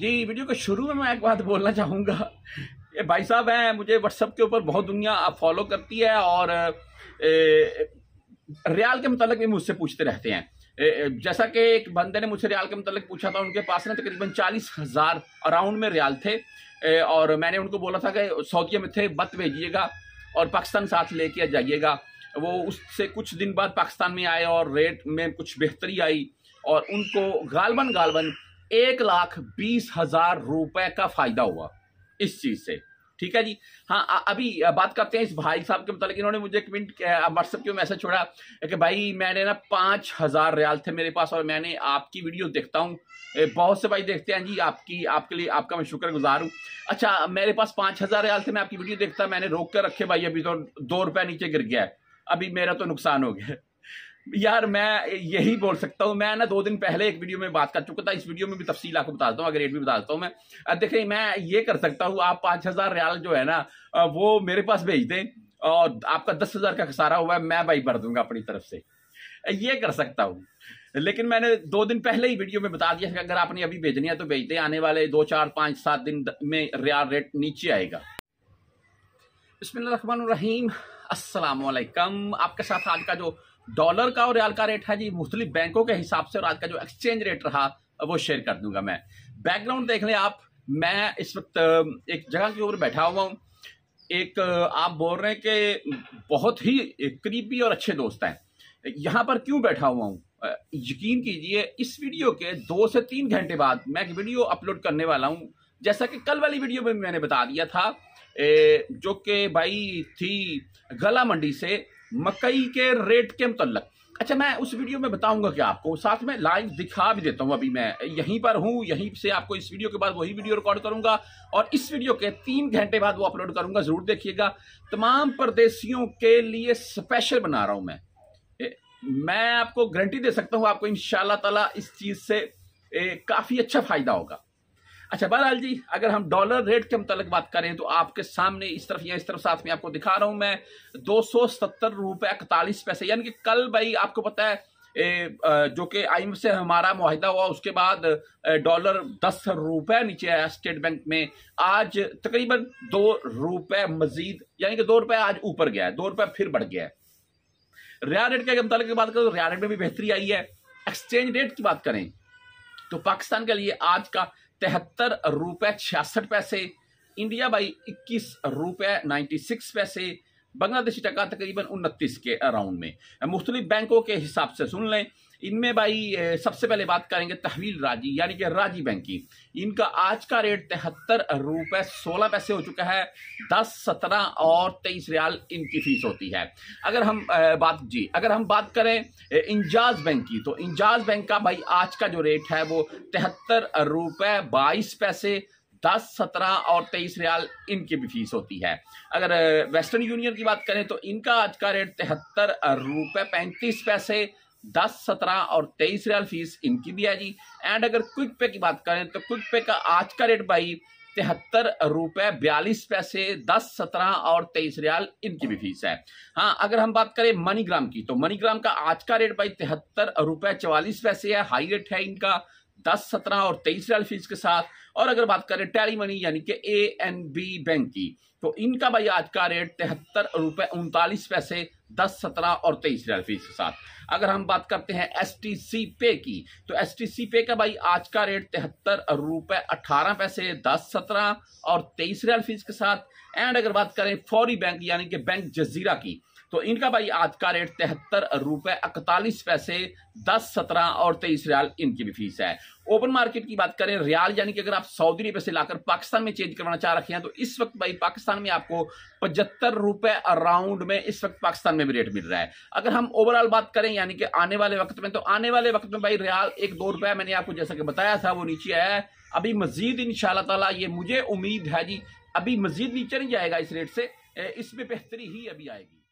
जी video के शुरू में मैं एक बात बोलना चाहूँगा ये भाई साहब हैं मुझे व्हाट्सअप के ऊपर बहुत दुनिया फॉलो करती है और ए, रियाल के मतलब भी मुझसे पूछते रहते हैं ए, जैसा कि एक बंदे ने मुझसे रियाल के मतलब पूछा था उनके पास ना तकरीबन चालीस हज़ार अराउंड में रियाल थे ए, और मैंने उनको बोला था कि सऊदीया में थे बत भेजिएगा और पाकिस्तान साथ लेके जाइएगा वो उससे कुछ दिन बाद पाकिस्तान में आए और रेट में कुछ बेहतरी आई और उनको गालबन गालबन एक लाख बीस हजार रुपए का फायदा हुआ इस चीज से ठीक है जी हाँ अभी बात करते हैं इस भाई साहब के मतलब इन्होंने मुझे एक मिनट व्हाट्सएप के मैसेज छोड़ा कि भाई मैंने ना पाँच हज़ार रियाल थे मेरे पास और मैंने आपकी वीडियो देखता हूँ बहुत से भाई देखते हैं जी आपकी आपके लिए आपका मैं शुक्रगुजार हूँ अच्छा मेरे पास पाँच हज़ार रियाल थे मैं आपकी वीडियो देखता मैंने रोक कर रखे भाई अभी तो दो रुपया नीचे गिर गया अभी मेरा तो नुकसान हो गया यार मैं यही बोल सकता हूँ मैं ना दो दिन पहले एक वीडियो में बात कर चुका था इस वीडियो में भी तफसील आपको बता देता हूँ अगर रेट भी बता देता हूँ मैं देखिए मैं ये कर सकता हूँ आप पाँच हज़ार रियाल जो है ना वो मेरे पास भेज दें और आपका दस हज़ार का खसारा हुआ है मैं भाई भर दूंगा अपनी तरफ से ये कर सकता हूँ लेकिन मैंने दो दिन पहले ही वीडियो में बता दिया कि अगर आपने अभी भेजनी है तो भेज दें आने वाले दो चार पाँच सात दिन में रियाल रेट नीचे आएगा बसमिल रहीम असलकम आपके साथ आज का जो डॉलर का और रियाल का रेट है जी मुख्तलिफ बैंकों के हिसाब से और आज का जो एक्सचेंज रेट रहा वो शेयर कर दूंगा मैं बैकग्राउंड देख लें आप मैं इस वक्त एक जगह के ऊपर बैठा हुआ हूँ एक आप बोल रहे हैं कि बहुत ही करीबी और अच्छे दोस्त हैं यहाँ पर क्यों बैठा हुआ हूँ यकीन कीजिए इस वीडियो के दो से तीन घंटे बाद मैं एक वीडियो अपलोड करने वाला हूँ जैसा कि कल वाली वीडियो में मैंने बता दिया था जो कि भाई थी गला मंडी से मकई के रेट के मुतल अच्छा मैं उस वीडियो में बताऊंगा क्या आपको साथ में लाइव दिखा भी देता हूं अभी मैं यहीं पर हूं यहीं से आपको इस वीडियो के बाद वही वीडियो रिकॉर्ड करूंगा और इस वीडियो के तीन घंटे बाद वो अपलोड करूंगा जरूर देखिएगा तमाम परदेशियों के लिए स्पेशल बना रहा हूं मैं मैं आपको गारंटी दे सकता हूं आपको इन ताला इस चीज से ए, काफी अच्छा फायदा होगा अच्छा बहरहाल जी अगर हम डॉलर रेट के मुतालिक बात करें तो आपके सामने इस तरफ या इस तरफ साथ में आपको दिखा रहा हूं मैं दो सौ सत्तर रुपए इकतालीस पैसे यानी कि कल भाई आपको पता है ए, जो कि आई से हमारा माहिदा हुआ उसके बाद डॉलर दस रुपए नीचे आया स्टेट बैंक में आज तकरीबन दो रुपए मजीद यानी कि दो रुपए आज ऊपर गया है दो रुपए फिर बढ़ गया है रिया रेट के मतलब बात करें तो रिया रेट में भी बेहतरी आई है एक्सचेंज रेट की बात करें तो पाकिस्तान के लिए आज का तिहत्तर रुपए छियासठ पैसे इंडिया बाई इक्कीस रुपए नाइन्टी सिक्स पैसे बांग्लादेशी टका तकरीबन उनतीस के अराउंड में मुख्तलिफ बैंकों के हिसाब से सुन लें इनमें भाई सबसे पहले बात करेंगे तहवील राजी यानी कि राजी बैंक की इनका आज का रेट तिहत्तर रुपये सोलह पैसे हो चुका है दस सत्रह और तेईस रियाल इनकी फीस होती है अगर हम बात जी अगर हम बात करें इंजाज बैंक की तो इंजाज बैंक का भाई आज का जो रेट है वो तिहत्तर रुपये बाईस पैसे दस सत्रह और तेईस रियाल इनकी भी फीस होती है अगर वेस्टर्न यूनियन की बात करें तो इनका आज का रेट तिहत्तर रुपये पैंतीस पैसे दस सत्रह और तेईस रियाल फीस इनकी भी है जी एंड अगर क्विक पे की बात करें तो क्विक पे का आज का रेट भाई तिहत्तर रुपए बयालीस पैसे दस सत्रह और तेईस रियाल इनकी भी फीस है हाँ अगर हम बात करें मनीग्राम की तो मनीग्राम का आज का रेट भाई तिहत्तर रुपए चवालीस पैसे है हाई रेट है इनका दस सत्रह और तेईस रियाल फीस के साथ और अगर बात करें टैली मनी यानी कि ए एन बी बैंक की तो इनका भाई आज का रेट तिहत्तर रुपये उनतालीस पैसे दस सत्रह और तेईस रियाल फीस के साथ अगर हम बात करते हैं एस टी सी पे की तो एस टी सी पे का भाई आज का रेट तिहत्तर रुपये अट्ठारह पैसे दस सत्रह और तेईस रियाल फीस के साथ एंड अगर बात करें फौरी बैंक यानी कि बैंक जजीरा की तो इनका भाई आज का रेट तिहत्तर रुपए इकतालीस पैसे दस सत्रह और तेईस रियाल इनकी भी फीस है ओपन मार्केट की बात करें रियाल यानी कि अगर आप सऊदी रुपये से लाकर पाकिस्तान में चेंज करवाना चाह रखे हैं तो इस वक्त भाई पाकिस्तान में आपको पचहत्तर रुपए अराउंड में इस वक्त पाकिस्तान में भी रेट मिल रहा है अगर हम ओवरऑल बात करें यानी कि आने वाले वक्त में तो आने वाले वक्त में भाई रियाल एक दो रुपया मैंने आपको जैसा कि बताया था वो नीचे है अभी मजीद इन ताला ये मुझे उम्मीद है जी अभी मजीद नीचे नहीं जाएगा इस रेट से इसमें बेहतरी ही अभी आएगी